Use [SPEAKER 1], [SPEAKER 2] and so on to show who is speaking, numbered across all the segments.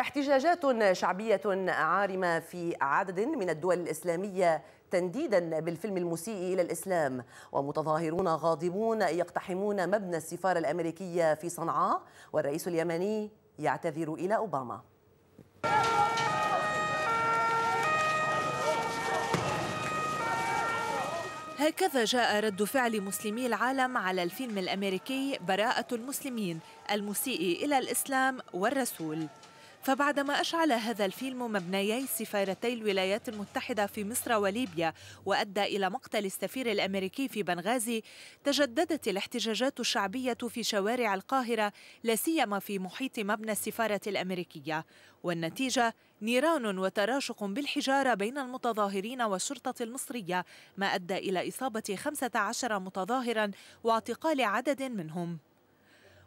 [SPEAKER 1] احتجاجات شعبية عارمة في عدد من الدول الإسلامية تنديدا بالفيلم المسيء إلى الإسلام ومتظاهرون غاضبون يقتحمون مبنى السفارة الأمريكية في صنعاء والرئيس اليمني يعتذر إلى أوباما هكذا جاء رد فعل مسلمي العالم على الفيلم الامريكي براءه المسلمين المسيء الى الاسلام والرسول فبعدما أشعل هذا الفيلم مبنيي سفارتي الولايات المتحدة في مصر وليبيا وأدى إلى مقتل السفير الأمريكي في بنغازي تجددت الاحتجاجات الشعبية في شوارع القاهرة لا سيما في محيط مبنى السفارة الأمريكية والنتيجة نيران وتراشق بالحجارة بين المتظاهرين والشرطة المصرية ما أدى إلى إصابة 15 متظاهرا واعتقال عدد منهم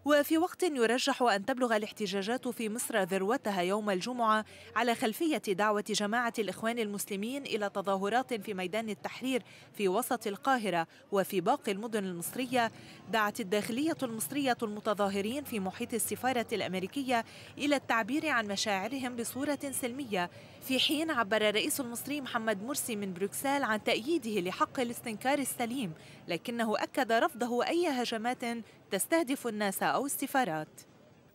[SPEAKER 1] وفي وقت يرجح أن تبلغ الاحتجاجات في مصر ذروتها يوم الجمعة على خلفية دعوة جماعة الإخوان المسلمين إلى تظاهرات في ميدان التحرير في وسط القاهرة وفي باقي المدن المصرية دعت الداخلية المصرية المتظاهرين في محيط السفارة الأمريكية إلى التعبير عن مشاعرهم بصورة سلمية في حين عبر الرئيس المصري محمد مرسي من بروكسل عن تأييده لحق الاستنكار السليم لكنه أكد رفضه أي هجمات تستهدف الناس أو السفارات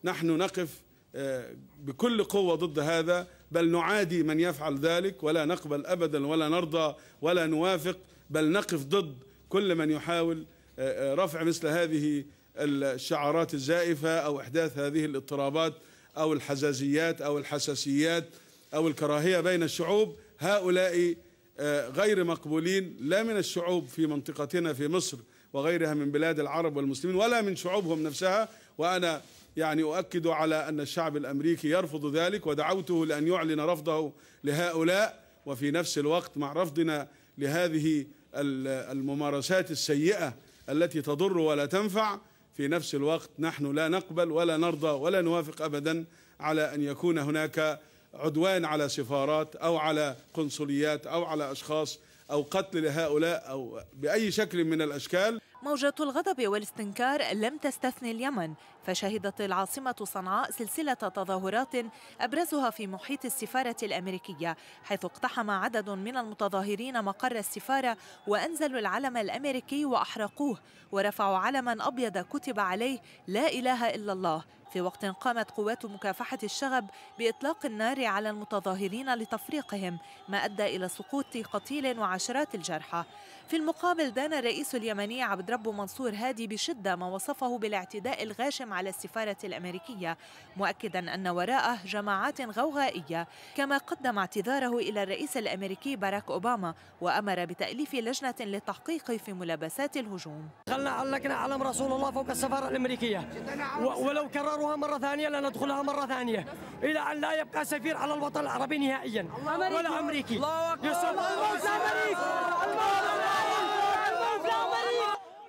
[SPEAKER 2] نحن نقف آه، بكل قوة ضد هذا بل نعادي من يفعل ذلك ولا نقبل أبدا ولا نرضى ولا نوافق بل نقف ضد كل من يحاول آه، آه، رفع مثل هذه الشعارات الزائفة أو إحداث هذه الاضطرابات أو الحزازيات أو الحساسيات أو الكراهية بين الشعوب هؤلاء غير مقبولين لا من الشعوب في منطقتنا في مصر وغيرها من بلاد العرب والمسلمين ولا من شعوبهم نفسها وأنا يعني أؤكد على أن الشعب الأمريكي يرفض ذلك ودعوته لأن يعلن رفضه لهؤلاء وفي نفس الوقت مع رفضنا لهذه الممارسات السيئة التي تضر ولا تنفع في نفس الوقت نحن لا نقبل ولا نرضى ولا نوافق أبدا على أن يكون هناك عدوان على سفارات أو على قنصليات أو على أشخاص أو قتل لهؤلاء أو بأي شكل من الأشكال
[SPEAKER 1] موجة الغضب والاستنكار لم تستثني اليمن فشهدت العاصمة صنعاء سلسلة تظاهرات أبرزها في محيط السفارة الأمريكية حيث اقتحم عدد من المتظاهرين مقر السفارة وأنزلوا العلم الأمريكي وأحرقوه ورفعوا علما أبيض كتب عليه لا إله إلا الله في وقت قامت قوات مكافحة الشغب بإطلاق النار على المتظاهرين لتفريقهم ما أدى إلى سقوط قتيل وعشرات الجرحى في المقابل دان الرئيس اليمني عبد رب منصور هادي بشدة ما وصفه بالاعتداء الغاشم على السفارة الأمريكية مؤكدا أن وراءه جماعات غوغائية كما قدم اعتذاره إلى الرئيس الأمريكي باراك أوباما وأمر بتأليف لجنة للتحقيق في ملابسات الهجوم
[SPEAKER 2] خلنا علقنا علم رسول الله فوق السفارة الأمريكية ولو كرر نختارها مرة ثانية لا ندخلها مرة ثانية إلى أن لا يبقى سفير على الوطن العربي نهائيا ولا أمريكي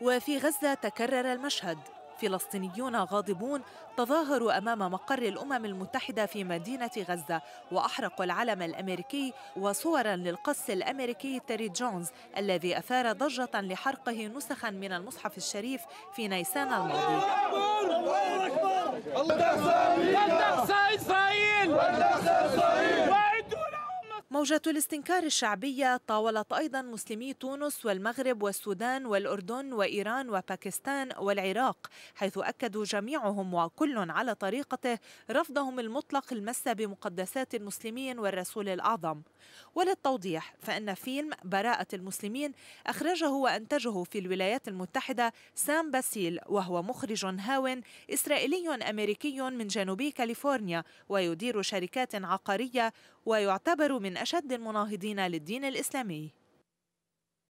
[SPEAKER 1] وفي غزة تكرر المشهد فلسطينيون غاضبون تظاهروا أمام مقر الأمم المتحدة في مدينة غزة وأحرقوا العلم الأمريكي وصورا للقس الأمريكي تيري جونز الذي أثار ضجة لحرقه نسخا من المصحف الشريف في نيسان الماضي
[SPEAKER 2] الله أكبر الله أكبر
[SPEAKER 1] موجة الاستنكار الشعبية طاولت أيضا مسلمي تونس والمغرب والسودان والأردن وإيران وباكستان والعراق حيث أكدوا جميعهم وكل على طريقته رفضهم المطلق المس بمقدسات المسلمين والرسول الأعظم وللتوضيح فإن فيلم براءة المسلمين أخرجه وأنتجه في الولايات المتحدة سام باسيل وهو مخرج هاون إسرائيلي أمريكي من جنوب كاليفورنيا ويدير شركات عقارية ويعتبر من أشد المناهضين للدين الإسلامي